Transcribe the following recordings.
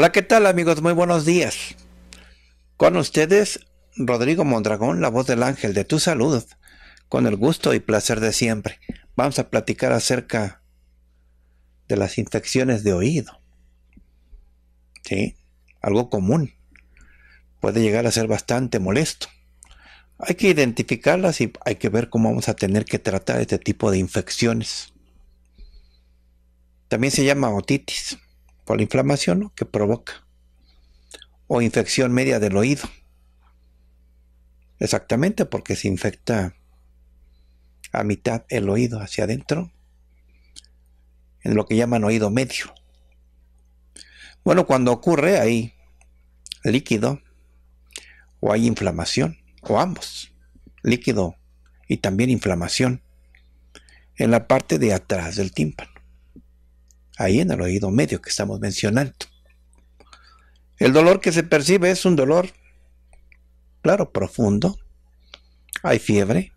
Hola, ¿qué tal amigos? Muy buenos días. Con ustedes, Rodrigo Mondragón, la voz del ángel de tu salud, con el gusto y placer de siempre. Vamos a platicar acerca de las infecciones de oído. ¿Sí? Algo común. Puede llegar a ser bastante molesto. Hay que identificarlas y hay que ver cómo vamos a tener que tratar este tipo de infecciones. También se llama otitis la inflamación que provoca. O infección media del oído. Exactamente, porque se infecta a mitad el oído hacia adentro, en lo que llaman oído medio. Bueno, cuando ocurre hay líquido o hay inflamación, o ambos, líquido y también inflamación, en la parte de atrás del tímpano ahí en el oído medio que estamos mencionando. El dolor que se percibe es un dolor, claro, profundo. Hay fiebre,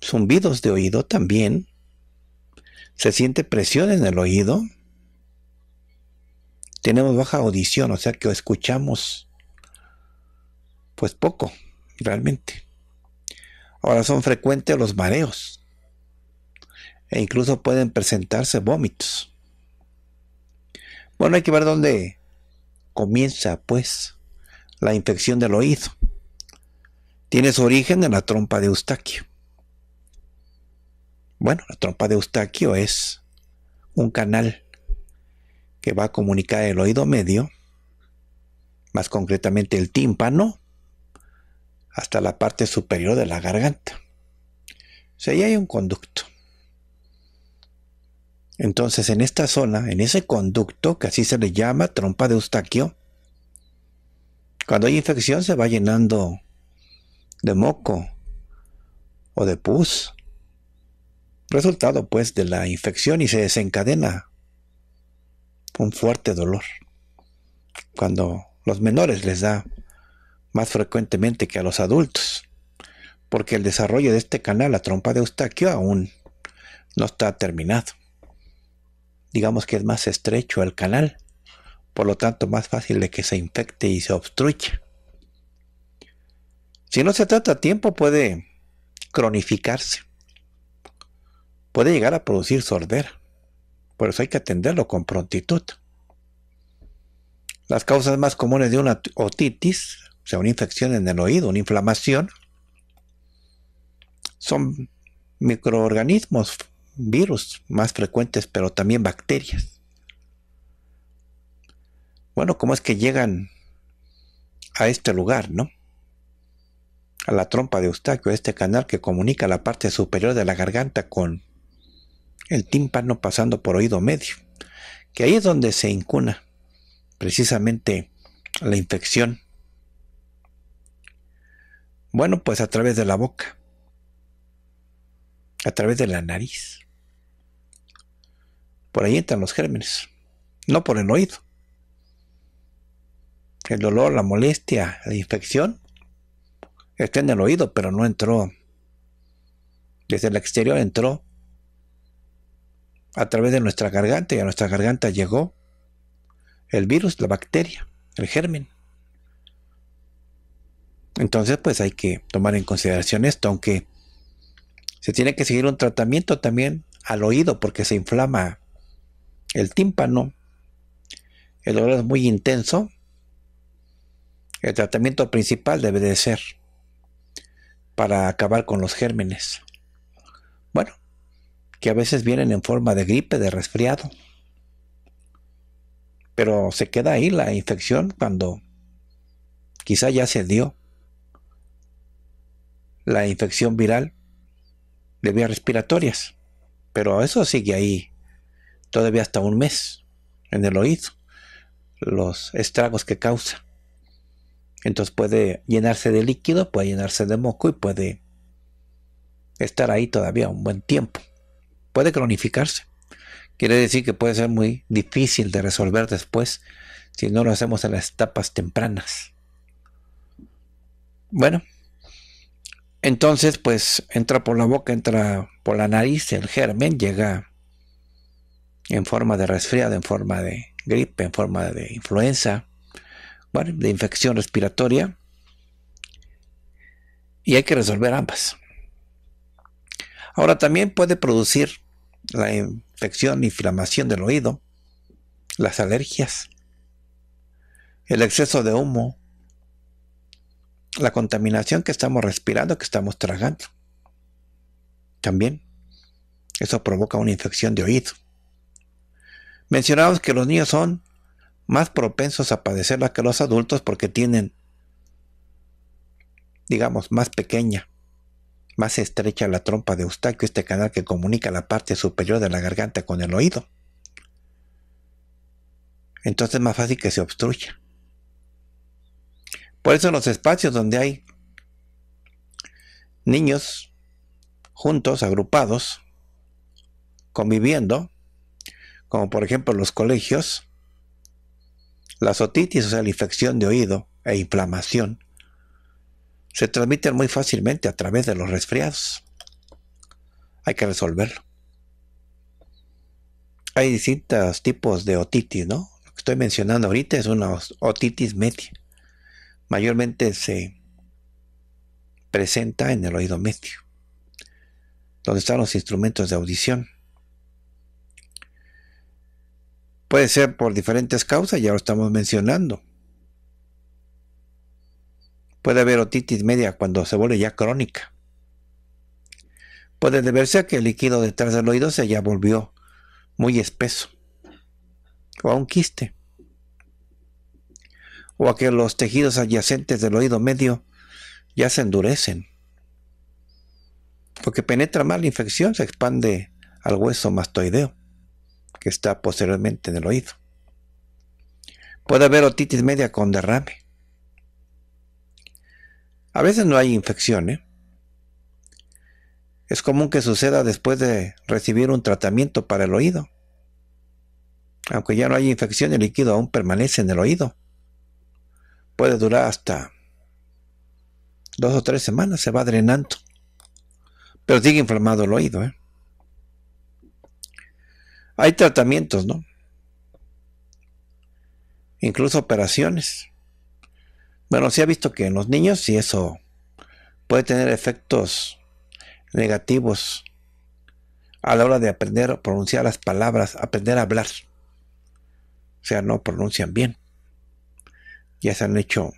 zumbidos de oído también. Se siente presión en el oído. Tenemos baja audición, o sea que escuchamos pues poco, realmente. Ahora son frecuentes los mareos e incluso pueden presentarse vómitos. Bueno, hay que ver dónde comienza, pues, la infección del oído. Tiene su origen en la trompa de Eustaquio. Bueno, la trompa de Eustaquio es un canal que va a comunicar el oído medio, más concretamente el tímpano, hasta la parte superior de la garganta. O sea, ahí hay un conducto. Entonces, en esta zona, en ese conducto, que así se le llama trompa de Eustaquio, cuando hay infección se va llenando de moco o de pus. Resultado pues de la infección y se desencadena un fuerte dolor. Cuando los menores les da más frecuentemente que a los adultos, porque el desarrollo de este canal, la trompa de Eustaquio, aún no está terminado digamos que es más estrecho el canal, por lo tanto más fácil de que se infecte y se obstruya. Si no se trata a tiempo puede cronificarse, puede llegar a producir sordera, por eso hay que atenderlo con prontitud. Las causas más comunes de una otitis, o sea, una infección en el oído, una inflamación, son microorganismos virus más frecuentes, pero también bacterias. Bueno, ¿cómo es que llegan a este lugar, no? A la trompa de Eustaquio, este canal que comunica la parte superior de la garganta con el tímpano pasando por oído medio, que ahí es donde se incuna precisamente la infección. Bueno, pues a través de la boca a través de la nariz. Por ahí entran los gérmenes, no por el oído. El dolor, la molestia, la infección está en el oído, pero no entró. Desde el exterior entró a través de nuestra garganta y a nuestra garganta llegó el virus, la bacteria, el germen. Entonces, pues hay que tomar en consideración esto, aunque se tiene que seguir un tratamiento también al oído porque se inflama el tímpano. El dolor es muy intenso. El tratamiento principal debe de ser para acabar con los gérmenes. Bueno, que a veces vienen en forma de gripe, de resfriado. Pero se queda ahí la infección cuando quizá ya se dio la infección viral de vías respiratorias. Pero eso sigue ahí todavía hasta un mes en el oído, los estragos que causa. Entonces puede llenarse de líquido, puede llenarse de moco y puede estar ahí todavía un buen tiempo. Puede cronificarse. Quiere decir que puede ser muy difícil de resolver después si no lo hacemos en las etapas tempranas. Bueno, entonces, pues entra por la boca, entra por la nariz, el germen llega en forma de resfriado, en forma de gripe, en forma de influenza, bueno, de infección respiratoria. Y hay que resolver ambas. Ahora también puede producir la infección, inflamación del oído, las alergias, el exceso de humo, la contaminación que estamos respirando, que estamos tragando. También eso provoca una infección de oído. Mencionamos que los niños son más propensos a padecerla que los adultos porque tienen, digamos, más pequeña, más estrecha la trompa de Eustaquio, este canal que comunica la parte superior de la garganta con el oído. Entonces es más fácil que se obstruya. Por eso en los espacios donde hay niños juntos, agrupados, conviviendo, como por ejemplo los colegios, las otitis, o sea, la infección de oído e inflamación, se transmiten muy fácilmente a través de los resfriados. Hay que resolverlo. Hay distintos tipos de otitis, ¿no? Lo que estoy mencionando ahorita es una otitis media mayormente se presenta en el oído medio, donde están los instrumentos de audición. Puede ser por diferentes causas, ya lo estamos mencionando. Puede haber otitis media cuando se vuelve ya crónica. Puede deberse a que el líquido detrás del oído se ya volvió muy espeso o a un quiste o a que los tejidos adyacentes del oído medio ya se endurecen. Porque penetra mal la infección, se expande al hueso mastoideo, que está posteriormente en el oído. Puede haber otitis media con derrame. A veces no hay infección. ¿eh? Es común que suceda después de recibir un tratamiento para el oído. Aunque ya no haya infección, el líquido aún permanece en el oído puede durar hasta dos o tres semanas, se va drenando. Pero sigue inflamado el oído. ¿eh? Hay tratamientos, ¿no? Incluso operaciones. Bueno, se ha visto que en los niños si eso puede tener efectos negativos a la hora de aprender a pronunciar las palabras, aprender a hablar. O sea, no pronuncian bien ya se han hecho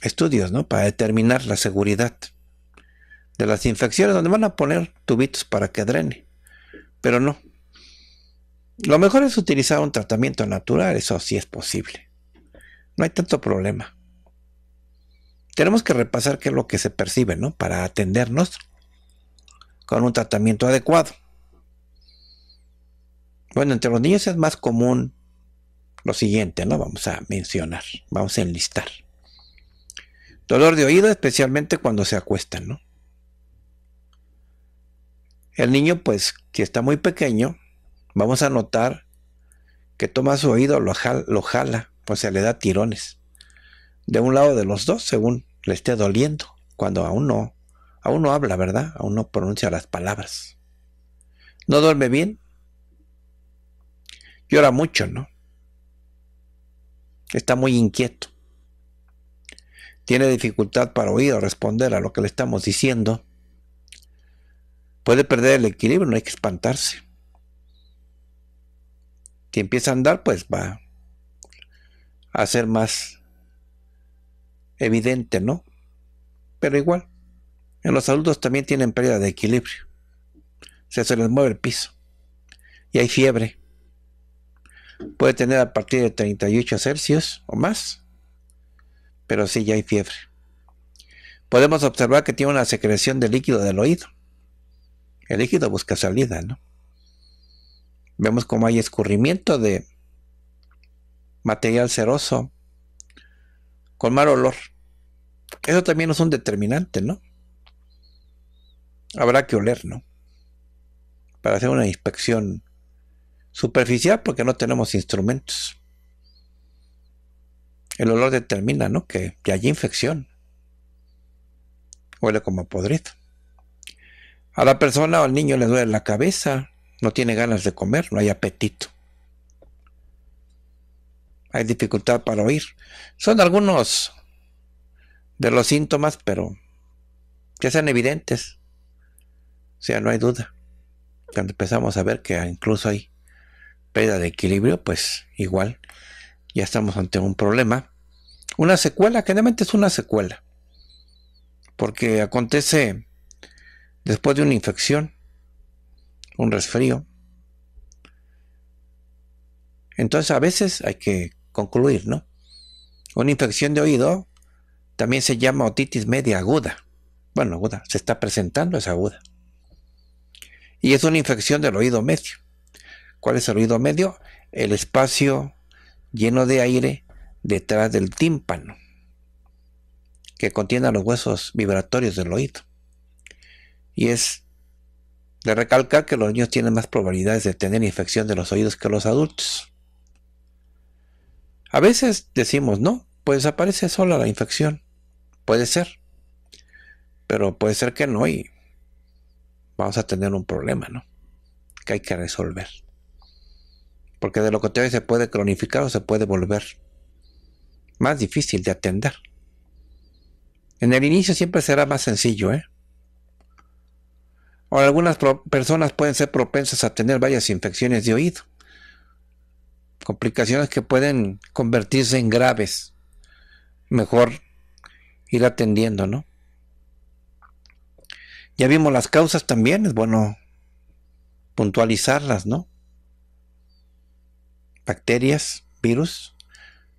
estudios, ¿no? Para determinar la seguridad de las infecciones, donde van a poner tubitos para que drene. Pero no. Lo mejor es utilizar un tratamiento natural, eso sí es posible. No hay tanto problema. Tenemos que repasar qué es lo que se percibe, ¿no? Para atendernos con un tratamiento adecuado. Bueno, entre los niños es más común lo siguiente, ¿no? Vamos a mencionar, vamos a enlistar. Dolor de oído, especialmente cuando se acuestan, ¿no? El niño, pues, que está muy pequeño, vamos a notar que toma su oído, lo jala, lo jala o sea, le da tirones. De un lado de los dos, según le esté doliendo, cuando aún no, aún no habla, ¿verdad? Aún no pronuncia las palabras. No duerme bien. Llora mucho, ¿no? Está muy inquieto. Tiene dificultad para oír o responder a lo que le estamos diciendo. Puede perder el equilibrio, no hay que espantarse. Si empieza a andar, pues va a ser más evidente, ¿no? Pero igual, en los adultos también tienen pérdida de equilibrio. se les mueve el piso. Y hay fiebre. Puede tener a partir de 38 Celsius o más, pero sí ya hay fiebre. Podemos observar que tiene una secreción de líquido del oído. El líquido busca salida, ¿no? Vemos como hay escurrimiento de material ceroso con mal olor. Eso también es un determinante, ¿no? Habrá que oler, ¿no? Para hacer una inspección superficial porque no tenemos instrumentos. El olor determina, ¿no? Que, hay infección. Huele como podrido. A la persona o al niño le duele la cabeza, no tiene ganas de comer, no hay apetito. Hay dificultad para oír. Son algunos de los síntomas, pero que sean evidentes. O sea, no hay duda. Cuando empezamos a ver que incluso hay pérdida de equilibrio, pues igual ya estamos ante un problema. Una secuela, generalmente es una secuela, porque acontece después de una infección, un resfrío. Entonces a veces hay que concluir, ¿no? Una infección de oído también se llama otitis media aguda. Bueno, aguda, se está presentando esa aguda. Y es una infección del oído medio. ¿Cuál es el oído medio? El espacio lleno de aire detrás del tímpano, que contiene los huesos vibratorios del oído. Y es de recalcar que los niños tienen más probabilidades de tener infección de los oídos que los adultos. A veces decimos, no, pues aparece sola la infección. Puede ser. Pero puede ser que no y vamos a tener un problema, ¿no? Que hay que resolver porque de lo que hoy se puede cronificar o se puede volver más difícil de atender. En el inicio siempre será más sencillo, ¿eh? algunas personas pueden ser propensas a tener varias infecciones de oído, complicaciones que pueden convertirse en graves. Mejor ir atendiendo, ¿no? Ya vimos las causas también, es bueno puntualizarlas, ¿no? bacterias, virus,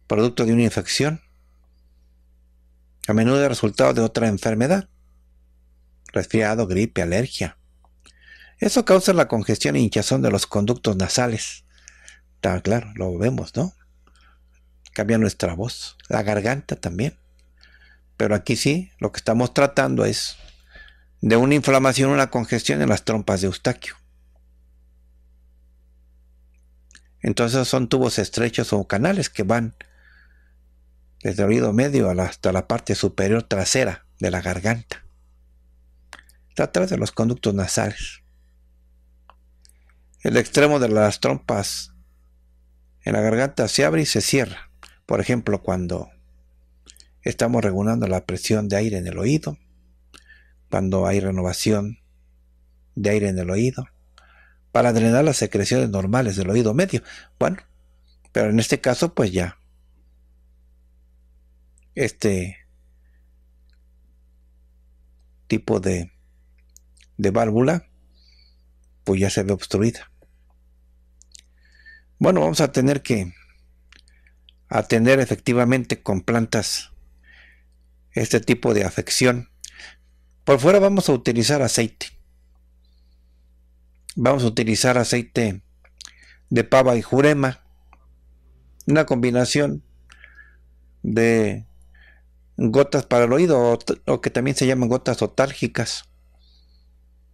producto de una infección, a menudo resultado de otra enfermedad, resfriado, gripe, alergia. Eso causa la congestión e hinchazón de los conductos nasales. Está claro, lo vemos, ¿no? Cambia nuestra voz, la garganta también. Pero aquí sí, lo que estamos tratando es de una inflamación, una congestión en las trompas de Eustaquio. Entonces son tubos estrechos o canales que van desde el oído medio hasta la parte superior trasera de la garganta. Está atrás de los conductos nasales. El extremo de las trompas en la garganta se abre y se cierra. Por ejemplo, cuando estamos regulando la presión de aire en el oído, cuando hay renovación de aire en el oído, para drenar las secreciones normales del oído medio. Bueno, pero en este caso pues ya. Este tipo de, de válvula pues ya se ve obstruida. Bueno, vamos a tener que atender efectivamente con plantas este tipo de afección. Por fuera vamos a utilizar aceite vamos a utilizar aceite de pava y jurema, una combinación de gotas para el oído o, que también se llaman gotas otálgicas,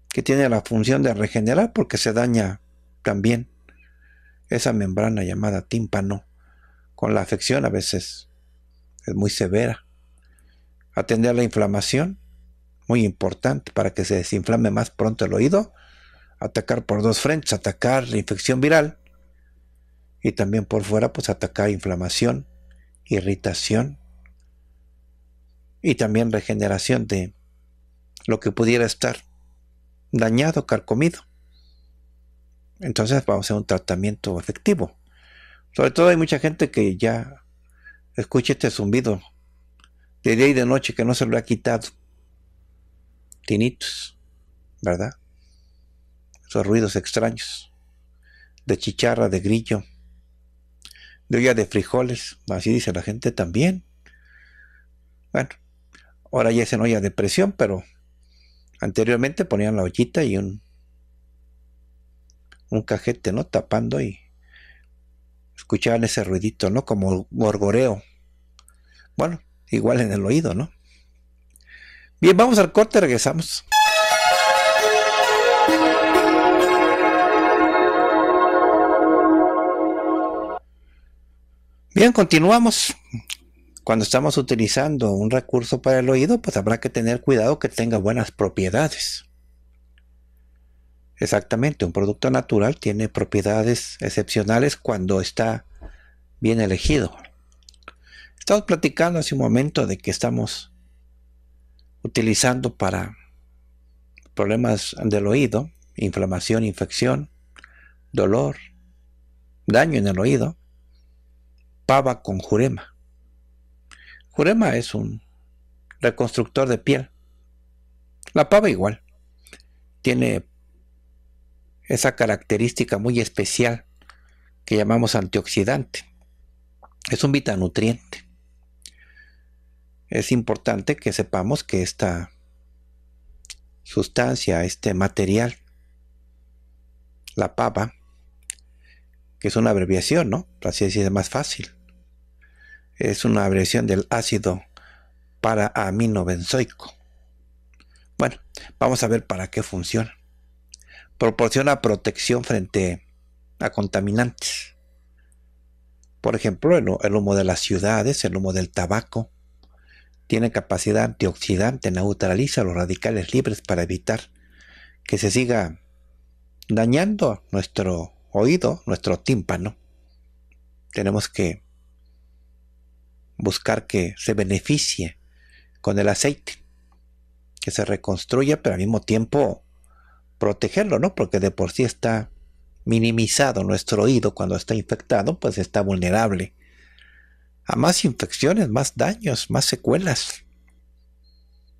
que tiene la función de regenerar porque se daña también esa membrana llamada tímpano con la afección a veces es muy severa. Atender la inflamación, muy importante para que se desinflame más pronto el oído atacar por dos frentes, atacar la infección viral y también por fuera pues atacar inflamación, irritación y también regeneración de lo que pudiera estar dañado, carcomido. Entonces vamos a hacer un tratamiento efectivo. Sobre todo hay mucha gente que ya escucha este zumbido de día y de noche que no se lo ha quitado. Tinitos, ¿verdad? sus ruidos extraños, de chicharra, de grillo, de olla de frijoles, así dice la gente también. Bueno, ahora ya es en olla de presión, pero anteriormente ponían la ollita y un, un cajete, ¿no? Tapando y escuchaban ese ruidito, ¿no? Como gorgoreo. Bueno, igual en el oído, ¿no? Bien, vamos al corte, regresamos. Bien, continuamos. Cuando estamos utilizando un recurso para el oído, pues habrá que tener cuidado que tenga buenas propiedades. Exactamente, un producto natural tiene propiedades excepcionales cuando está bien elegido. Estamos platicando hace un momento de que estamos utilizando para problemas del oído, inflamación, infección, dolor, daño en el oído pava con Jurema. Jurema es un reconstructor de piel. La pava igual. Tiene esa característica muy especial que llamamos antioxidante. Es un vitanutriente. Es importante que sepamos que esta sustancia, este material, la pava, que es una abreviación, ¿no? Así es más fácil es una abreviación del ácido para aminobenzoico. Bueno, vamos a ver para qué funciona. Proporciona protección frente a contaminantes. Por ejemplo, el, humo de las ciudades, el humo del tabaco, tiene capacidad antioxidante, neutraliza los radicales libres para evitar que se siga dañando nuestro oído, nuestro tímpano. Tenemos que buscar que se beneficie con el aceite, que se reconstruya, pero al mismo tiempo protegerlo, ¿no? Porque de por sí está minimizado nuestro oído cuando está infectado, pues está vulnerable a más infecciones, más daños, más secuelas.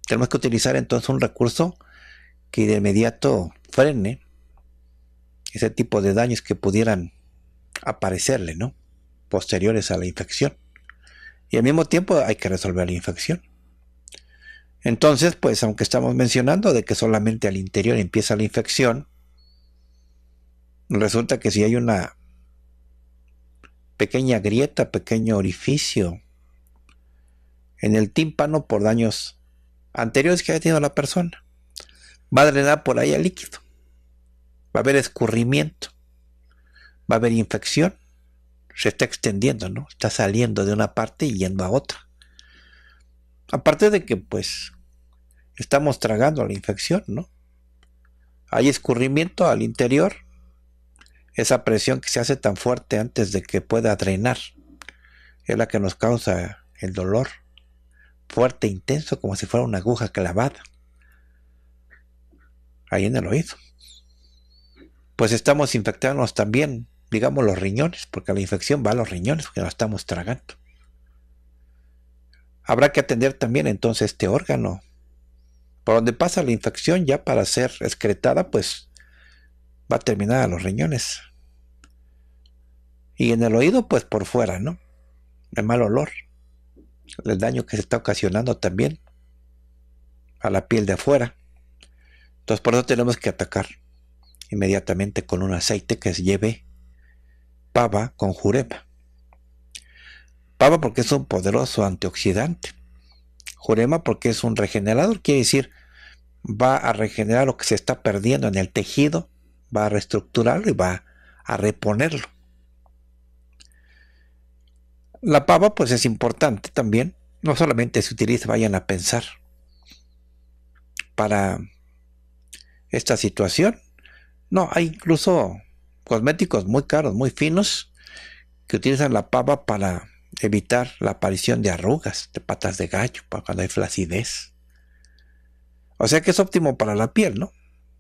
Tenemos que utilizar entonces un recurso que de inmediato frene ese tipo de daños que pudieran aparecerle, ¿no? Posteriores a la infección y al mismo tiempo hay que resolver la infección. Entonces, pues aunque estamos mencionando de que solamente al interior empieza la infección, resulta que si hay una pequeña grieta, pequeño orificio en el tímpano por daños anteriores que haya tenido la persona, va a drenar por ahí el líquido, va a haber escurrimiento, va a haber infección se está extendiendo, ¿no? Está saliendo de una parte y yendo a otra. Aparte de que, pues, estamos tragando la infección, ¿no? Hay escurrimiento al interior, esa presión que se hace tan fuerte antes de que pueda drenar, es la que nos causa el dolor, fuerte, intenso, como si fuera una aguja clavada, ahí en el oído. Pues estamos infectándonos también digamos, los riñones, porque la infección va a los riñones, porque la estamos tragando. Habrá que atender también entonces este órgano. Por donde pasa la infección ya para ser excretada, pues va a terminar a los riñones. Y en el oído, pues por fuera, ¿no? El mal olor. El daño que se está ocasionando también a la piel de afuera. Entonces por eso tenemos que atacar inmediatamente con un aceite que se lleve pava con jurema. Pava porque es un poderoso antioxidante. Jurema porque es un regenerador, quiere decir, va a regenerar lo que se está perdiendo en el tejido, va a reestructurarlo y va a reponerlo. La pava pues es importante también, no solamente se utiliza, vayan a pensar, para esta situación. No, hay incluso cosméticos muy caros, muy finos, que utilizan la pava para evitar la aparición de arrugas, de patas de gallo, para cuando hay flacidez. O sea que es óptimo para la piel, ¿no?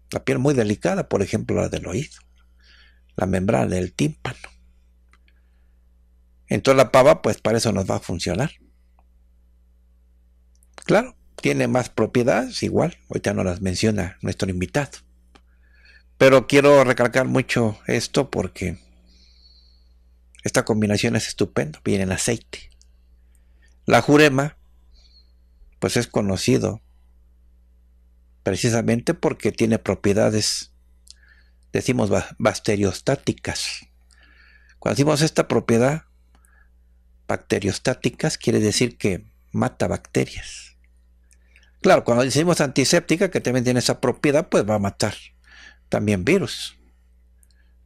La piel muy delicada, por ejemplo, la del oído, la membrana del tímpano. Entonces la pava, pues para eso nos va a funcionar. Claro, tiene más propiedades, igual, ahorita no las menciona nuestro invitado. Pero quiero recalcar mucho esto porque esta combinación es estupenda, viene en aceite. La jurema, pues es conocido precisamente porque tiene propiedades, decimos, bacteriostáticas. Cuando decimos esta propiedad, bacteriostáticas, quiere decir que mata bacterias. Claro, cuando decimos antiséptica, que también tiene esa propiedad, pues va a matar también virus,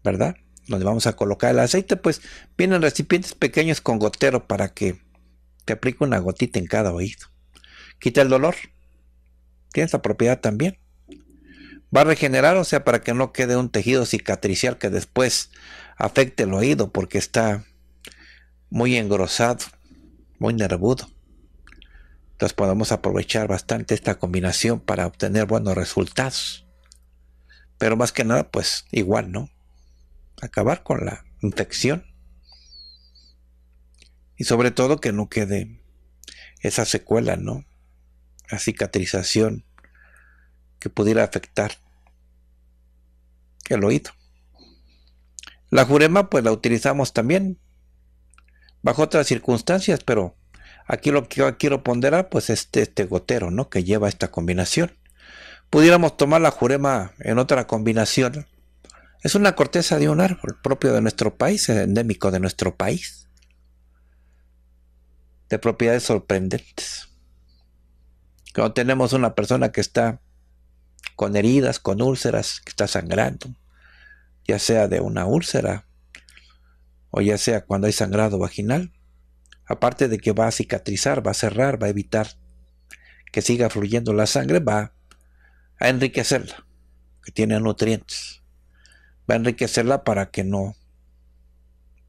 ¿verdad? Donde vamos a colocar el aceite, pues vienen recipientes pequeños con gotero para que te aplique una gotita en cada oído. Quita el dolor. Tiene esta propiedad también. Va a regenerar, o sea, para que no quede un tejido cicatricial que después afecte el oído porque está muy engrosado, muy nervudo. Entonces podemos aprovechar bastante esta combinación para obtener buenos resultados. Pero más que nada, pues igual, ¿no? Acabar con la infección. Y sobre todo que no quede esa secuela, ¿no? La cicatrización que pudiera afectar el oído. La jurema pues la utilizamos también bajo otras circunstancias, pero aquí lo que yo quiero ponderar pues este, este gotero, ¿no? Que lleva esta combinación pudiéramos tomar la jurema en otra combinación. Es una corteza de un árbol propio de nuestro país, endémico de nuestro país, de propiedades sorprendentes. Cuando tenemos una persona que está con heridas, con úlceras, que está sangrando, ya sea de una úlcera o ya sea cuando hay sangrado vaginal, aparte de que va a cicatrizar, va a cerrar, va a evitar que siga fluyendo la sangre, va a enriquecerla, que tiene nutrientes. Va a enriquecerla para que no,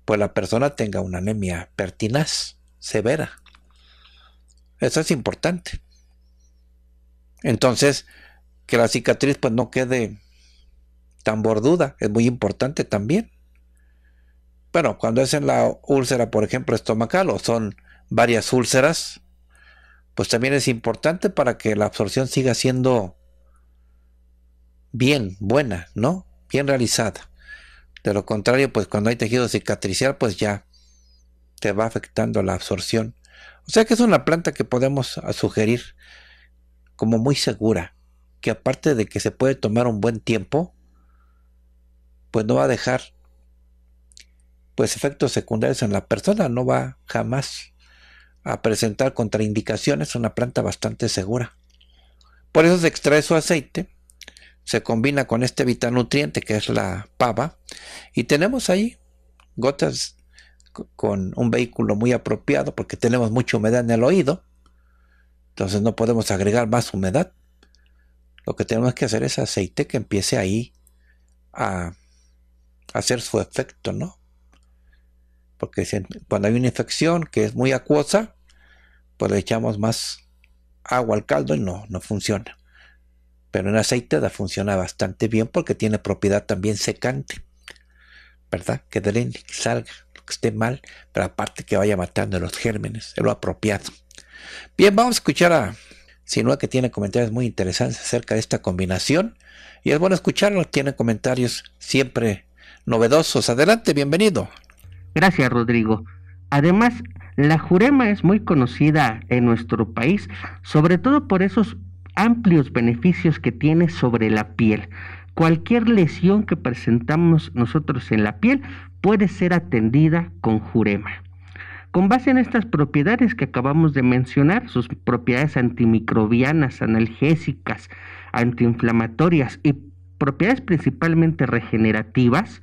pues la persona tenga una anemia pertinaz, severa. Eso es importante. Entonces, que la cicatriz pues no quede tan borduda, es muy importante también. Bueno, cuando es en la úlcera, por ejemplo, estomacal o son varias úlceras, pues también es importante para que la absorción siga siendo bien, buena, ¿no? Bien realizada. De lo contrario, pues cuando hay tejido cicatricial, pues ya te va afectando la absorción. O sea que es una planta que podemos ah, sugerir como muy segura, que aparte de que se puede tomar un buen tiempo, pues no va a dejar pues efectos secundarios en la persona, no va jamás a presentar contraindicaciones, es una planta bastante segura. Por eso se extrae su aceite se combina con este nutriente que es la pava y tenemos ahí gotas con un vehículo muy apropiado porque tenemos mucha humedad en el oído, entonces no podemos agregar más humedad. Lo que tenemos que hacer es aceite que empiece ahí a hacer su efecto, ¿no? Porque cuando hay una infección que es muy acuosa, pues le echamos más agua al caldo y no, no funciona pero en da funciona bastante bien porque tiene propiedad también secante, ¿verdad? Que drene, que salga, que esté mal, pero aparte que vaya matando los gérmenes, es lo apropiado. Bien, vamos a escuchar a Sinua que tiene comentarios muy interesantes acerca de esta combinación y es bueno escucharlo, tiene comentarios siempre novedosos. Adelante, bienvenido. Gracias, Rodrigo. Además, la jurema es muy conocida en nuestro país, sobre todo por esos amplios beneficios que tiene sobre la piel. Cualquier lesión que presentamos nosotros en la piel puede ser atendida con jurema. Con base en estas propiedades que acabamos de mencionar, sus propiedades antimicrobianas, analgésicas, antiinflamatorias y propiedades principalmente regenerativas,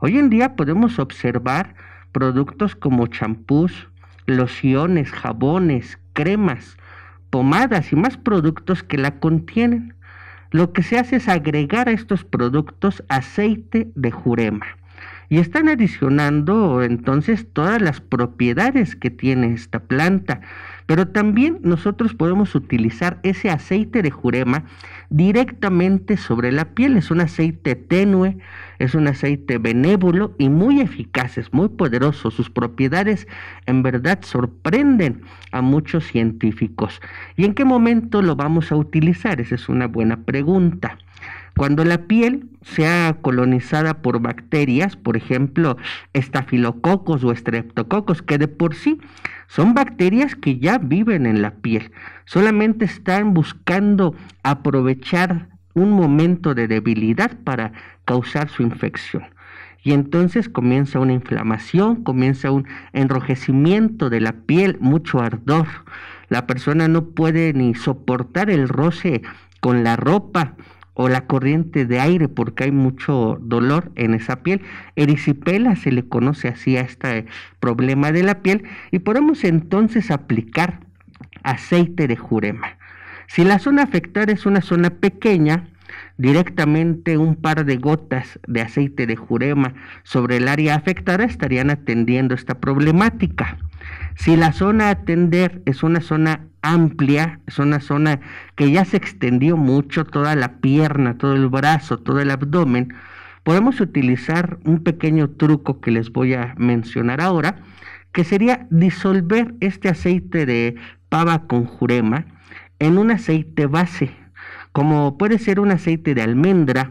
hoy en día podemos observar productos como champús, lociones, jabones, cremas, pomadas y más productos que la contienen. Lo que se hace es agregar a estos productos aceite de jurema y están adicionando entonces todas las propiedades que tiene esta planta. Pero también nosotros podemos utilizar ese aceite de jurema directamente sobre la piel. Es un aceite tenue, es un aceite benévolo y muy eficaz, es muy poderoso. Sus propiedades en verdad sorprenden a muchos científicos. ¿Y en qué momento lo vamos a utilizar? Esa es una buena pregunta. Cuando la piel sea colonizada por bacterias, por ejemplo, estafilococos o estreptococos, que de por sí son bacterias que ya viven en la piel, solamente están buscando aprovechar un momento de debilidad para causar su infección. Y entonces comienza una inflamación, comienza un enrojecimiento de la piel, mucho ardor. La persona no puede ni soportar el roce con la ropa, o la corriente de aire porque hay mucho dolor en esa piel. Erisipela se le conoce así a este problema de la piel y podemos entonces aplicar aceite de jurema. Si la zona afectada es una zona pequeña, directamente un par de gotas de aceite de jurema sobre el área afectada estarían atendiendo esta problemática. Si la zona a atender es una zona amplia, es una zona que ya se extendió mucho, toda la pierna, todo el brazo, todo el abdomen, podemos utilizar un pequeño truco que les voy a mencionar ahora, que sería disolver este aceite de pava con jurema en un aceite base, como puede ser un aceite de almendra,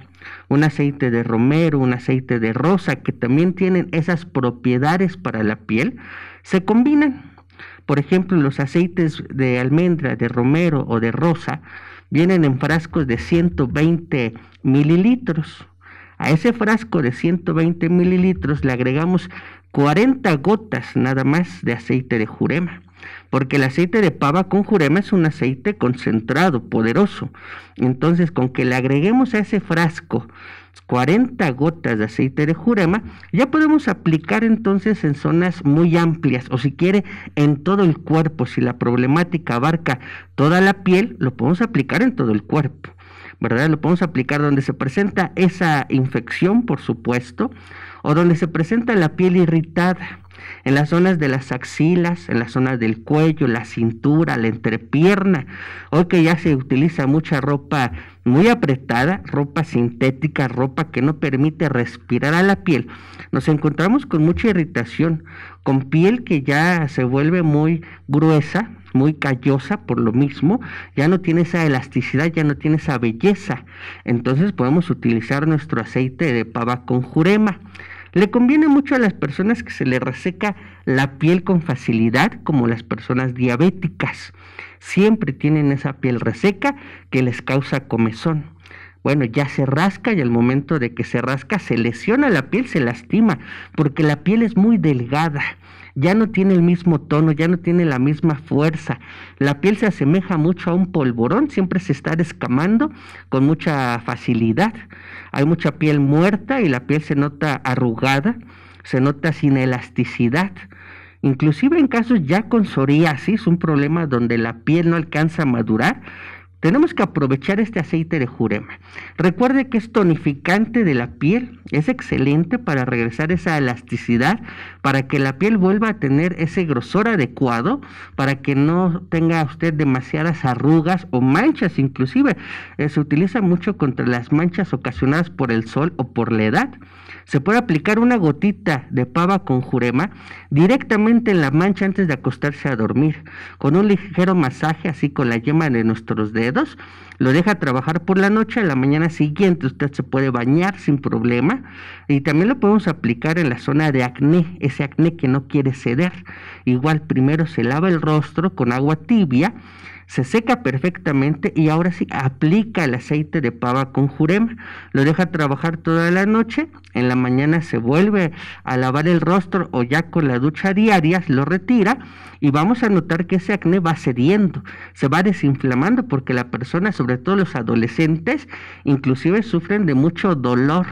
un aceite de romero, un aceite de rosa, que también tienen esas propiedades para la piel, se combinan por ejemplo, los aceites de almendra, de romero o de rosa vienen en frascos de 120 mililitros. A ese frasco de 120 mililitros le agregamos 40 gotas nada más de aceite de jurema, porque el aceite de pava con jurema es un aceite concentrado, poderoso. Entonces, con que le agreguemos a ese frasco 40 gotas de aceite de jurema, ya podemos aplicar entonces en zonas muy amplias o si quiere en todo el cuerpo, si la problemática abarca toda la piel, lo podemos aplicar en todo el cuerpo. ¿verdad? Lo podemos aplicar donde se presenta esa infección, por supuesto, o donde se presenta la piel irritada, en las zonas de las axilas, en las zonas del cuello, la cintura, la entrepierna. Hoy que ya se utiliza mucha ropa muy apretada, ropa sintética, ropa que no permite respirar a la piel, nos encontramos con mucha irritación, con piel que ya se vuelve muy gruesa, muy callosa por lo mismo, ya no tiene esa elasticidad, ya no tiene esa belleza. Entonces podemos utilizar nuestro aceite de pava con jurema. Le conviene mucho a las personas que se le reseca la piel con facilidad, como las personas diabéticas. Siempre tienen esa piel reseca que les causa comezón. Bueno, ya se rasca y al momento de que se rasca se lesiona la piel, se lastima, porque la piel es muy delgada ya no tiene el mismo tono, ya no tiene la misma fuerza. La piel se asemeja mucho a un polvorón, siempre se está descamando con mucha facilidad. Hay mucha piel muerta y la piel se nota arrugada, se nota sin elasticidad. Inclusive en casos ya con psoriasis, un problema donde la piel no alcanza a madurar, tenemos que aprovechar este aceite de jurema. Recuerde que es tonificante de la piel, es excelente para regresar esa elasticidad, para que la piel vuelva a tener ese grosor adecuado, para que no tenga usted demasiadas arrugas o manchas, inclusive eh, se utiliza mucho contra las manchas ocasionadas por el sol o por la edad se puede aplicar una gotita de pava con jurema directamente en la mancha antes de acostarse a dormir. Con un ligero masaje, así con la yema de nuestros dedos, lo deja trabajar por la noche, a la mañana siguiente usted se puede bañar sin problema y también lo podemos aplicar en la zona de acné, ese acné que no quiere ceder. Igual primero se lava el rostro con agua tibia, se seca perfectamente y ahora sí aplica el aceite de pava con jurema, lo deja trabajar toda la noche, en la mañana se vuelve a lavar el rostro o ya con la ducha diaria lo retira y vamos a notar que ese acné va cediendo, se va desinflamando porque la persona, sobre todo los adolescentes, inclusive sufren de mucho dolor,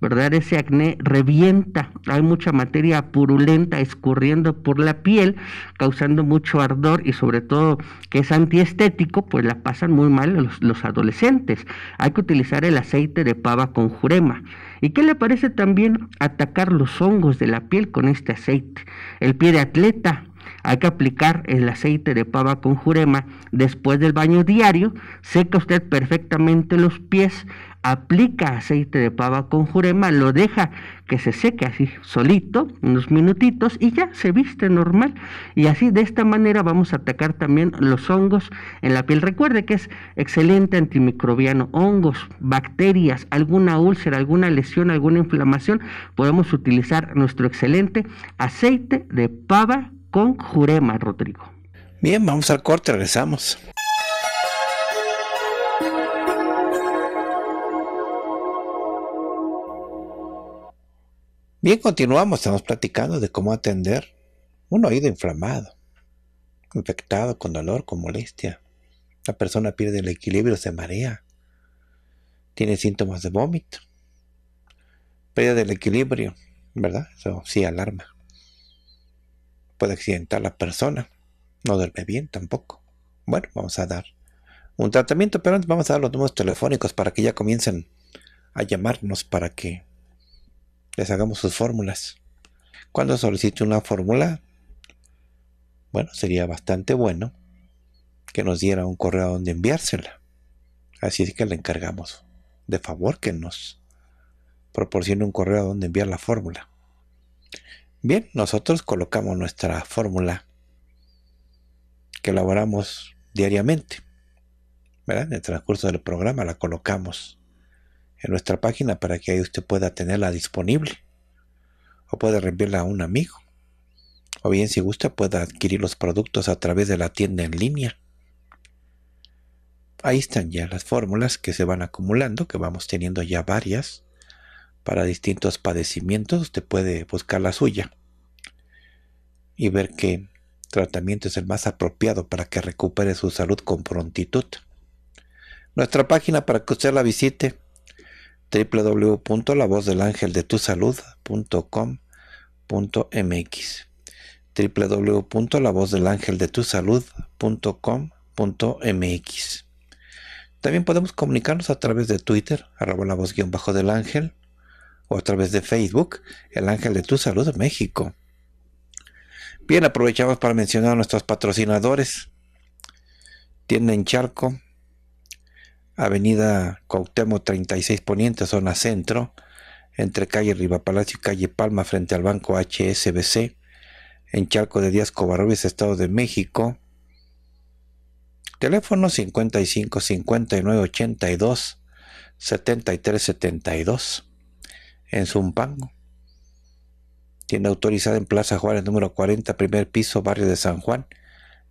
¿verdad? Ese acné revienta, hay mucha materia purulenta escurriendo por la piel, causando mucho ardor y sobre todo que es estético, pues la pasan muy mal los, los adolescentes. Hay que utilizar el aceite de pava con jurema. ¿Y qué le parece también atacar los hongos de la piel con este aceite? El pie de atleta, hay que aplicar el aceite de pava con jurema después del baño diario. Seca usted perfectamente los pies, aplica aceite de pava con jurema, lo deja que se seque así solito, unos minutitos, y ya se viste normal. Y así de esta manera vamos a atacar también los hongos en la piel. Recuerde que es excelente antimicrobiano, hongos, bacterias, alguna úlcera, alguna lesión, alguna inflamación, podemos utilizar nuestro excelente aceite de pava con jurema, Rodrigo. Bien, vamos al corte, regresamos. Bien, continuamos, estamos platicando de cómo atender un oído inflamado, infectado con dolor, con molestia. La persona pierde el equilibrio, se marea, tiene síntomas de vómito, pérdida del equilibrio, ¿verdad? Eso sí alarma. Puede accidentar la persona, no duerme bien tampoco. Bueno, vamos a dar un tratamiento, pero antes vamos a dar los números telefónicos para que ya comiencen a llamarnos para que les hagamos sus fórmulas. Cuando solicite una fórmula, bueno, sería bastante bueno que nos diera un correo donde enviársela. Así es que le encargamos de favor que nos proporcione un correo donde enviar la fórmula. Bien, nosotros colocamos nuestra fórmula que elaboramos diariamente. En el transcurso del programa la colocamos en nuestra página para que ahí usted pueda tenerla disponible o puede reenviarla a un amigo. O bien si gusta pueda adquirir los productos a través de la tienda en línea. Ahí están ya las fórmulas que se van acumulando, que vamos teniendo ya varias para distintos padecimientos. Usted puede buscar la suya y ver qué tratamiento es el más apropiado para que recupere su salud con prontitud. Nuestra página para que usted la visite www.lavozdelangeldetusalud.com.mx www.lavozdelangeldetusalud.com.mx También podemos comunicarnos a través de Twitter, arroba la voz guión bajo del ángel, o a través de Facebook, El Ángel de Tu Salud México. Bien, aprovechamos para mencionar a nuestros patrocinadores. Tienda Charco, Avenida Cuauhtémoc 36 Poniente, zona centro, entre calle Palacio y calle Palma, frente al banco HSBC, en Charco de Díaz Covarrubias, Estado de México. Teléfono 55 59 82 73 72 en Zumpango. tiene autorizada en Plaza Juárez número 40, primer piso, barrio de San Juan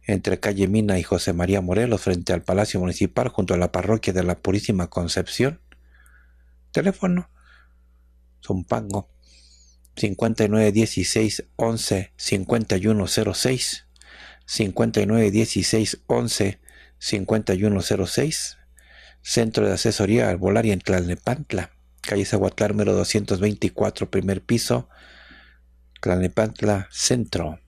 entre calle Mina y José María Morelos frente al Palacio Municipal junto a la parroquia de la Purísima Concepción. Teléfono Zumpango 5916 11 5106 5916 11 5106 Centro de Asesoría Arbolaria en Tlalnepantla, calle Zaguatlármelo número 224, primer piso, Tlalnepantla Centro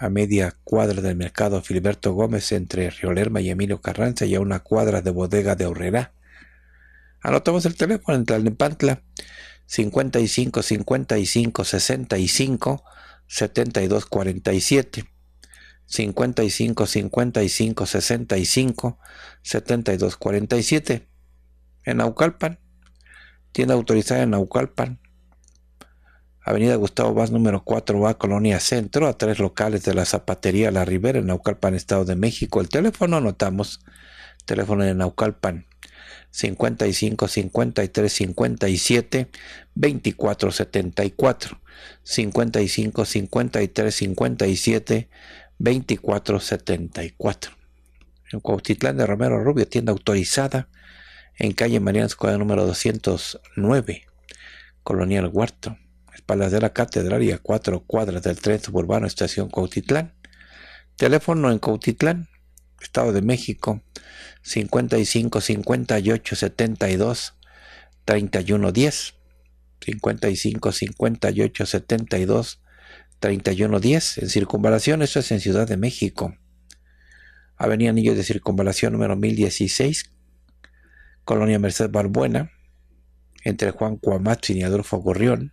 a media cuadra del mercado Filiberto Gómez entre Riolerma y Emilio Carranza y a una cuadra de bodega de Horrera. Anotamos el teléfono en Tlalnepantla 55 55 65 72 47 55 55 65 72 47 en Naucalpan tienda autorizada en Naucalpan Avenida Gustavo Vaz número 4A, Colonia Centro, a tres locales de la Zapatería La Ribera en Naucalpan, Estado de México. El teléfono anotamos, teléfono de Naucalpan 55 53 57 2474 55 53 57 24 74 en Cuautitlán de Romero Rubio, tienda autorizada en calle Mariana Escuadra número 209, Colonia El Huerto paladera catedral y a cuatro cuadras del tren suburbano Estación Cautitlán. Teléfono en Cautitlán, Estado de México, 55 58 72 31 10. 55 58 72 31 10. En circunvalación, eso es en Ciudad de México. Avenida Anillo de Circunvalación número 1016, Colonia Merced Barbuena, entre Juan Cuamatsin y Adolfo Gorrión.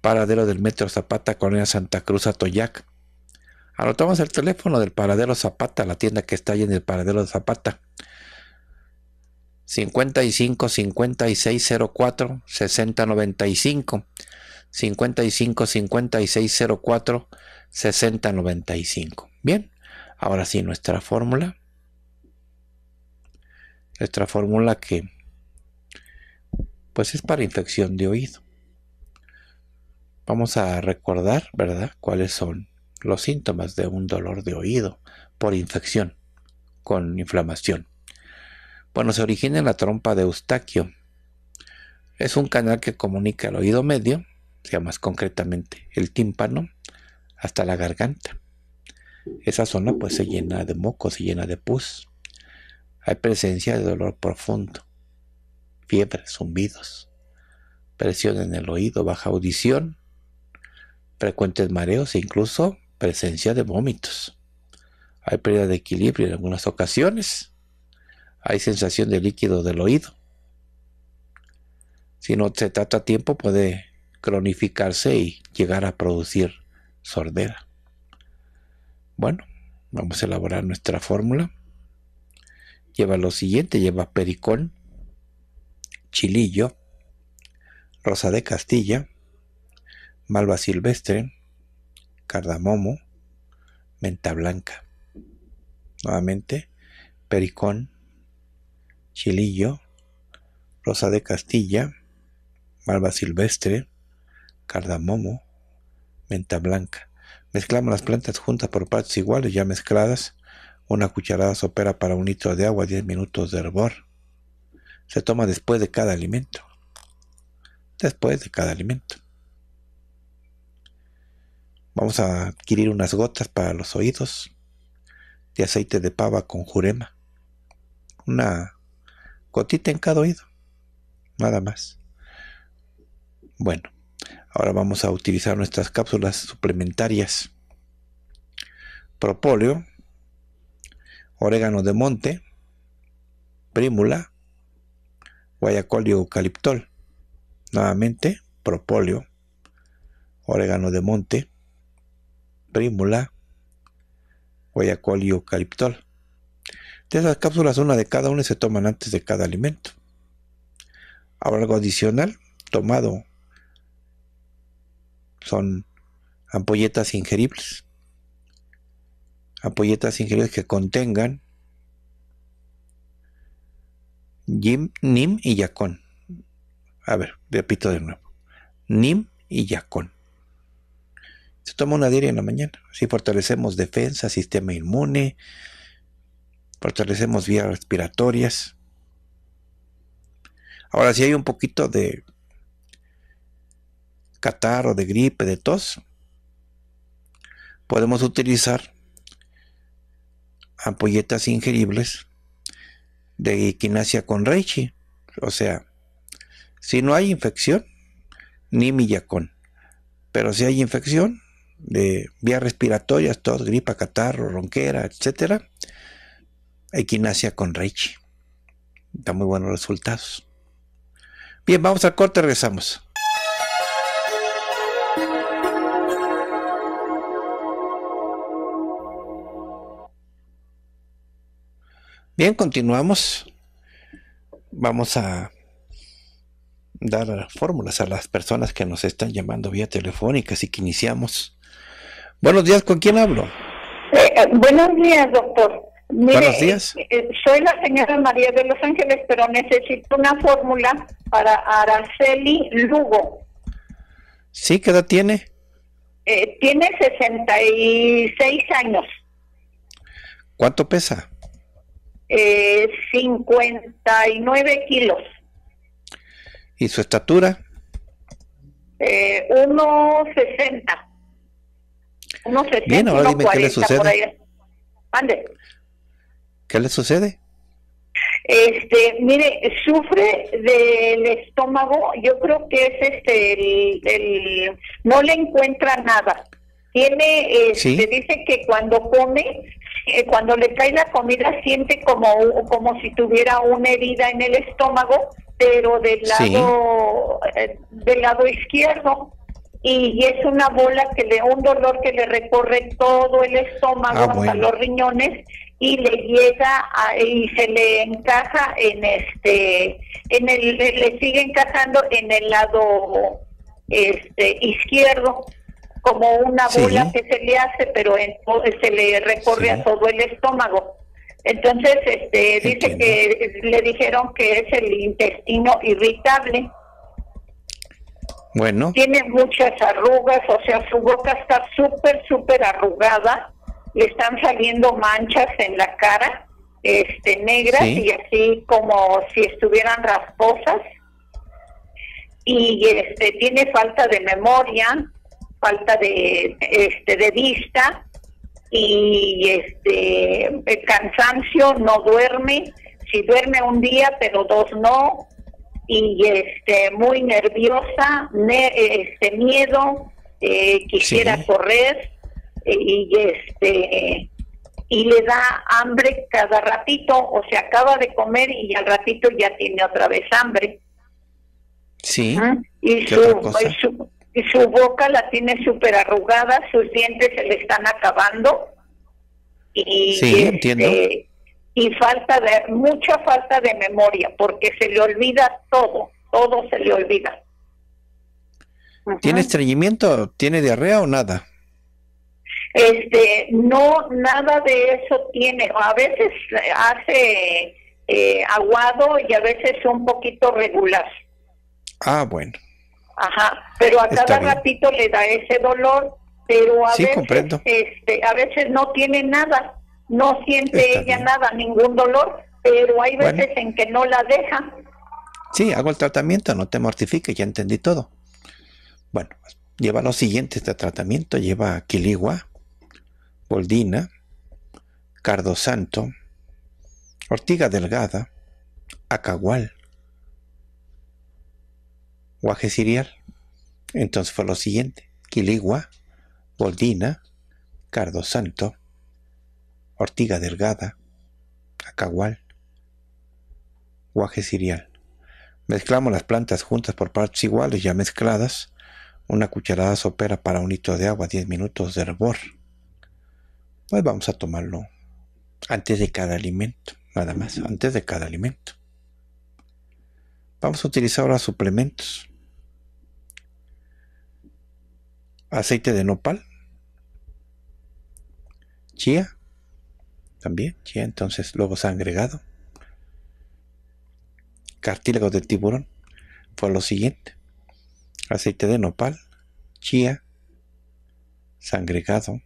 paradero del Metro Zapata, Colonia Santa Cruz, Atoyac. Anotamos el teléfono del paradero Zapata, la tienda que está ahí en el paradero Zapata. 55 56 04 60 55 56 04 60 bien ahora sí nuestra fórmula nuestra fórmula que pues es para infección de oído Vamos a recordar, ¿verdad?, cuáles son los síntomas de un dolor de oído por infección con inflamación. Bueno, se origina en la trompa de Eustaquio. Es un canal que comunica el oído medio, sea más concretamente el tímpano, hasta la garganta. Esa zona pues se llena de moco, se llena de pus. Hay presencia de dolor profundo, fiebre, zumbidos, presión en el oído, baja audición, frecuentes mareos e incluso presencia de vómitos. Hay pérdida de equilibrio en algunas ocasiones. Hay sensación de líquido del oído. Si no se trata a tiempo puede cronificarse y llegar a producir sordera. Bueno, vamos a elaborar nuestra fórmula. Lleva lo siguiente, lleva pericón, chilillo, rosa de castilla, malva silvestre, cardamomo, menta blanca. Nuevamente, pericón, chilillo, rosa de castilla, malva silvestre, cardamomo, menta blanca. Mezclamos las plantas juntas por partes iguales, ya mezcladas. Una cucharada sopera para un litro de agua, 10 minutos de hervor. Se toma después de cada alimento. Después de cada alimento. Vamos a adquirir unas gotas para los oídos de aceite de pava con jurema. Una gotita en cada oído. Nada más. Bueno, ahora vamos a utilizar nuestras cápsulas suplementarias. Propóleo, orégano de monte, prímula, guayacol y eucaliptol. Nuevamente, propóleo, orégano de monte, Prímula, guayacol y eucaliptol. De esas cápsulas, una de cada una se toman antes de cada alimento. Ahora algo adicional, tomado, son ampolletas ingeribles. Ampolletas ingeribles que contengan Nim y yacon. A ver, repito de nuevo. Nim y Yacón. Se toma una diaria en la mañana. Si fortalecemos defensa, sistema inmune, fortalecemos vías respiratorias. Ahora, si hay un poquito de catar o de gripe, de tos, podemos utilizar ampolletas ingeribles de equinacia con reichi... O sea, si no hay infección, ni millacón. Pero si hay infección, de vías respiratorias, tos, gripa, catarro, ronquera, etc. Equinacia con Reichi. Da muy buenos resultados. Bien, vamos al corte, regresamos. Bien, continuamos. Vamos a dar fórmulas a las personas que nos están llamando vía telefónica, así que iniciamos. Buenos días, ¿con quién hablo? Eh, eh, buenos días, doctor. buenos días. Eh, soy la señora María de Los Ángeles, pero necesito una fórmula para Araceli Lugo. ¿Sí? ¿Qué edad tiene? Eh, tiene 66 años. ¿Cuánto pesa? Eh, 59 kilos. ¿Y su estatura? Eh, 1,60. Unos sé qué le sucede. ¿Qué le sucede? Este, mire, sufre del estómago, yo creo que es este, el, no le encuentra nada. Tiene, este, dice que cuando come, eh, cuando le cae la comida siente como, como si tuviera una herida en el estómago, pero del lado, eh, del lado izquierdo y es una bola que le un dolor que le recorre todo el estómago ah, hasta los riñones y le llega y se le encaja en este en el le sigue encajando en el lado este izquierdo como una bola que se le hace pero en, se le recorre a todo el estómago entonces este dice que le dijeron que es el intestino irritable tiene muchas arrugas, o sea, su boca está súper, súper arrugada. Le están saliendo manchas en la cara, este, negras y así como si estuvieran rasposas. Y este, tiene falta de memoria, falta de, este, de vista y este, cansancio, no duerme. Si duerme un día, pero dos no y este, muy nerviosa, eh, este, miedo, eh, quisiera correr eh, y este y le da hambre cada ratito, o se acaba de comer y al ratito ya tiene otra vez hambre. Sí. Y, su, su, boca la tiene súper arrugada, sus dientes se le están acabando. Y sí, este, entiendo y falta de mucha falta de memoria porque se le olvida todo, todo se le olvida. ¿Tiene estreñimiento? ¿Tiene diarrea o nada? Este, no, nada de eso tiene. A veces hace eh, aguado y a veces un poquito regular. Ah, bueno. Ajá, pero a cada ratito le da ese dolor, pero a veces este, a veces no tiene nada no siente ella nada, ningún dolor, pero hay veces en que no la deja. Sí, hago el tratamiento, no te mortifique, ya entendí todo. Bueno, pues, lleva lo siguiente este tratamiento, lleva quiligua, boldina, cardosanto, ortiga delgada, acagual, guaje sirial. Entonces fue lo siguiente, quiligua, boldina, cardosanto, ortiga delgada, acagual, guaje cereal. Mezclamos las plantas juntas por partes iguales ya mezcladas. Una cucharada sopera para un litro de agua, 10 minutos de hervor. Pues vamos a tomarlo antes de cada alimento, nada más, antes de cada alimento. Vamos a utilizar ahora suplementos. Aceite de nopal, chía, también, chía, entonces luego sangregado, cartílago de tiburón fue lo siguiente: aceite de nopal, chía, sangregado,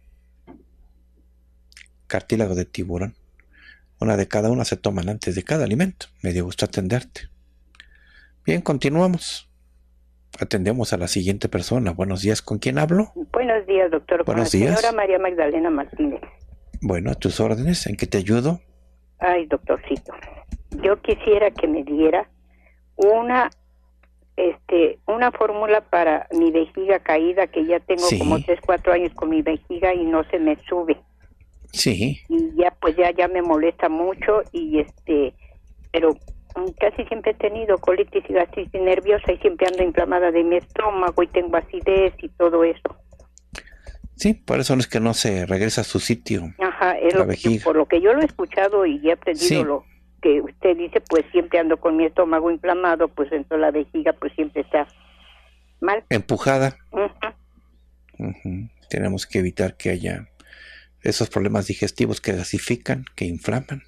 cartílago de tiburón. Una de cada una se toman antes de cada alimento. Me dio gusto atenderte. Bien, continuamos. Atendemos a la siguiente persona. Buenos días, ¿con quién hablo? Buenos días, doctor. Buenos días. Señora María Magdalena Martínez. Bueno, tus órdenes, ¿en qué te ayudo? Ay, doctorcito, yo quisiera que me diera una este, una fórmula para mi vejiga caída, que ya tengo como 3, 4 años con mi vejiga y no se me sube. Sí. Y ya, pues ya, ya me molesta mucho y este, pero casi siempre he tenido colitis y gastritis nerviosa y siempre ando inflamada de mi estómago y tengo acidez y todo eso. Sí, por eso es que no se regresa a su sitio. Ajá, es lo que, por lo que yo lo he escuchado y he aprendido lo que usted dice, pues siempre ando con mi estómago inflamado, pues entonces la vejiga pues siempre está mal. Empujada. Tenemos que evitar que haya esos problemas digestivos que gasifican, que inflaman.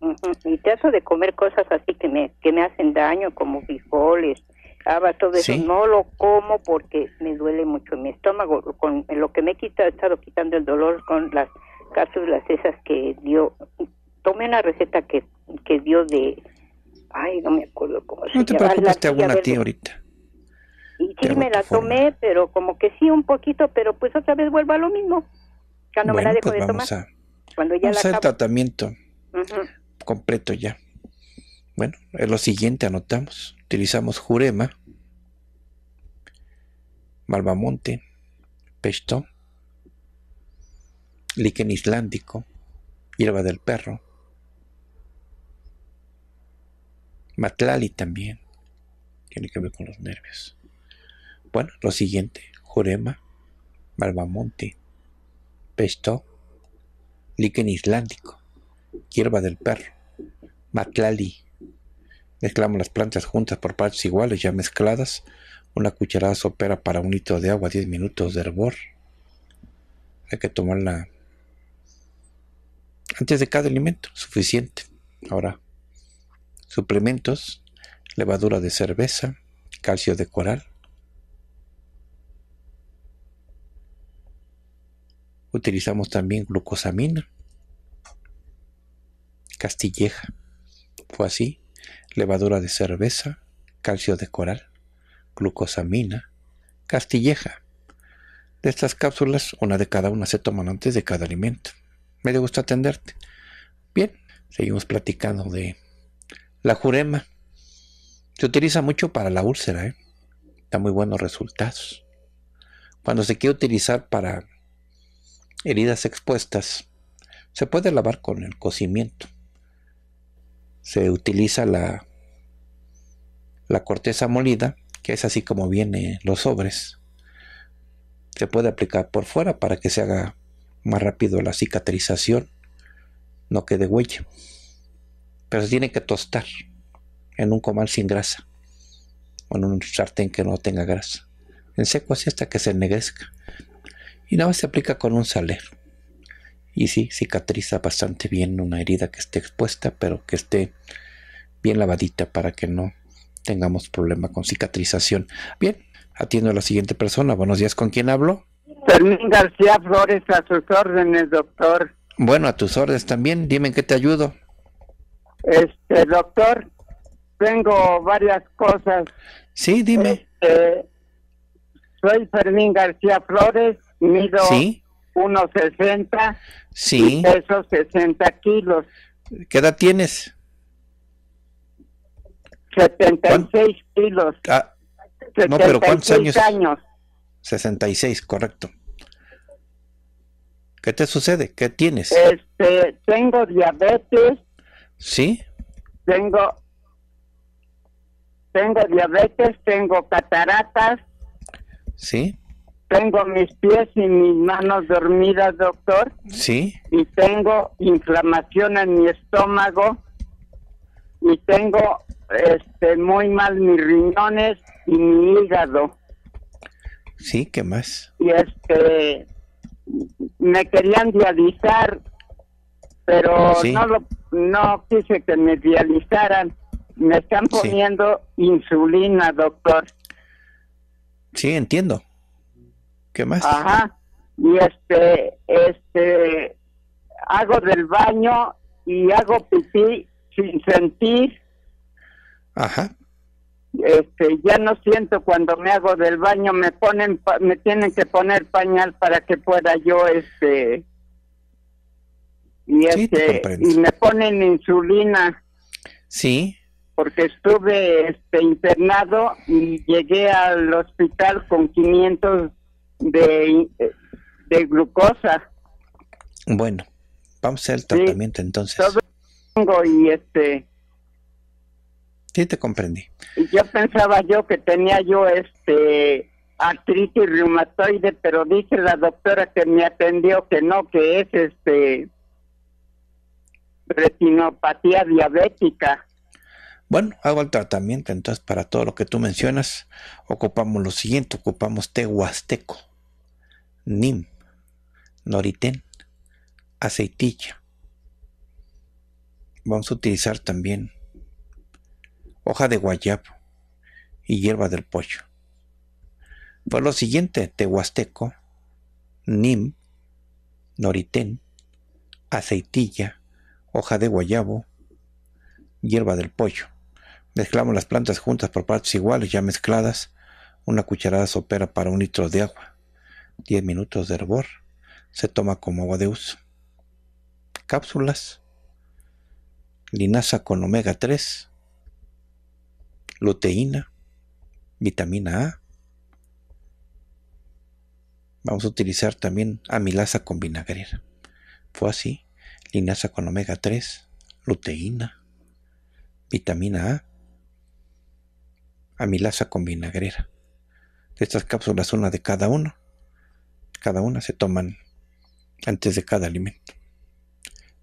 Uh Y trato de comer cosas así que me, que me hacen daño, como frijoles, habas, todo eso. No lo como porque me duele mucho mi estómago. Con lo que me he quitado, he estado quitando el dolor con las las esas que dio, tomé una receta que, dio de, ay, no me acuerdo cómo se No te preocupes, alguna te hago tía ahorita. Y sí, me la tomé, pero como que sí, un poquito, pero pues otra vez vuelvo a lo mismo. me la dejo pues de tomar. Cuando el tratamiento completo ya. Bueno, es lo siguiente, anotamos. Utilizamos jurema, malvamonte, pechtón, Líquen Islántico. hierba del perro, matlali también, tiene que ver con los nervios. Bueno, lo siguiente, jurema, barbamonte, pesto, Líquen Islántico. hierba del perro, matlali. Mezclamos las plantas juntas por partes iguales, ya mezcladas. Una cucharada sopera para un litro de agua, 10 minutos de hervor. Hay que tomarla antes de cada alimento, suficiente. Ahora, suplementos, levadura de cerveza, calcio de coral. Utilizamos también glucosamina, castilleja. Fue así, levadura de cerveza, calcio de coral, glucosamina, castilleja. De estas cápsulas, una de cada una se toman antes de cada alimento. Me dio gusto atenderte. Bien, seguimos platicando de la jurema. Se utiliza mucho para la úlcera, ¿eh? da muy buenos resultados. Cuando se quiere utilizar para heridas expuestas, se puede lavar con el cocimiento. Se utiliza la, la corteza molida, que es así como vienen los sobres. Se puede aplicar por fuera para que se haga más rápido la cicatrización, no quede huella. Pero se tiene que tostar en un comal sin grasa o en un sartén que no tenga grasa. En seco así hasta que se ennegrezca. Y nada más se aplica con un salero. Y sí, cicatriza bastante bien una herida que esté expuesta, pero que esté bien lavadita para que no tengamos problema con cicatrización. Bien, atiendo a la siguiente persona. Buenos días, ¿con quién hablo? Fermín García Flores, a sus órdenes, doctor. Bueno, a tus órdenes también. Dime en qué te ayudo. Este, doctor, tengo varias cosas. Sí, dime. Este, soy Fermín García Flores, mido ¿Sí? 1,60 sí. peso 60 kilos. ¿Qué edad tienes? 76 kilos. Ah, no, pero ¿cuántos años? años. 66, correcto. ¿Qué te sucede? ¿Qué tienes? Este, tengo diabetes. ¿Sí? Tengo tengo diabetes, tengo cataratas. ¿Sí? Tengo mis pies y mis manos dormidas, doctor. ¿Sí? Y tengo inflamación en mi estómago. Y tengo este muy mal mis riñones y mi hígado. Sí, ¿qué más? Y este, me querían dializar, pero ah, no, no quise que me dializaran. Me están poniendo insulina, doctor. Sí, entiendo. ¿Qué más? Ajá. Y este, este, hago del baño y hago pipí sin sentir. Ajá este, ya no siento cuando me hago del baño, me ponen, me tienen que poner pañal para que pueda yo, este, y este, y me ponen insulina. Sí. Porque estuve, este, internado y llegué al hospital con 500 de, glucosa. Bueno, vamos a el tratamiento entonces. Todo y este, Sí, te comprendí. Yo pensaba yo que tenía yo este artritis reumatoide, pero dice la doctora que me atendió que no, que es este retinopatía diabética. Bueno, hago el tratamiento, entonces para todo lo que tú mencionas, ocupamos lo siguiente, ocupamos té huasteco, nim, noriten, aceitilla. Vamos a utilizar también hoja de guayabo y hierba del pollo. Por lo siguiente, tehuasteco, nim, noritén, aceitilla, hoja de guayabo, hierba del pollo. Mezclamos las plantas juntas por partes iguales, ya mezcladas, una cucharada sopera para un litro de agua, Diez minutos de hervor, se toma como agua de uso. Cápsulas, linaza con omega 3, luteína, vitamina A. Vamos a utilizar también amilasa con vinagrera. Fue así, linaza con omega 3, luteína, vitamina A, amilasa con vinagrera. De estas cápsulas, una de cada uno, Cada una se toman antes de cada alimento.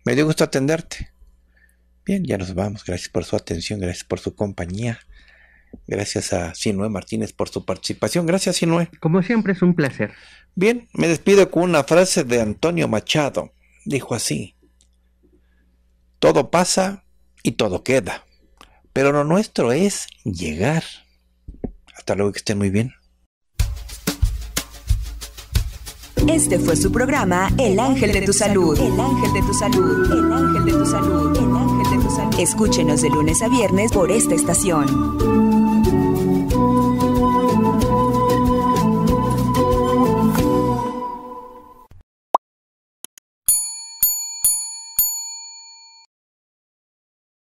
Me dio gusto atenderte. Bien, ya nos vamos. Gracias por su atención, gracias por su compañía. Gracias a Sinue Martínez por su participación. Gracias, Sinue. Como siempre, es un placer. Bien, me despido con una frase de Antonio Machado. Dijo así, todo pasa y todo queda, pero lo nuestro es llegar. Hasta luego, que estén muy bien. Este fue su programa El Ángel de tu Salud. El Ángel de tu Salud. El Ángel de tu Salud. El Ángel de tu Salud. Escúchenos de lunes a viernes por esta estación.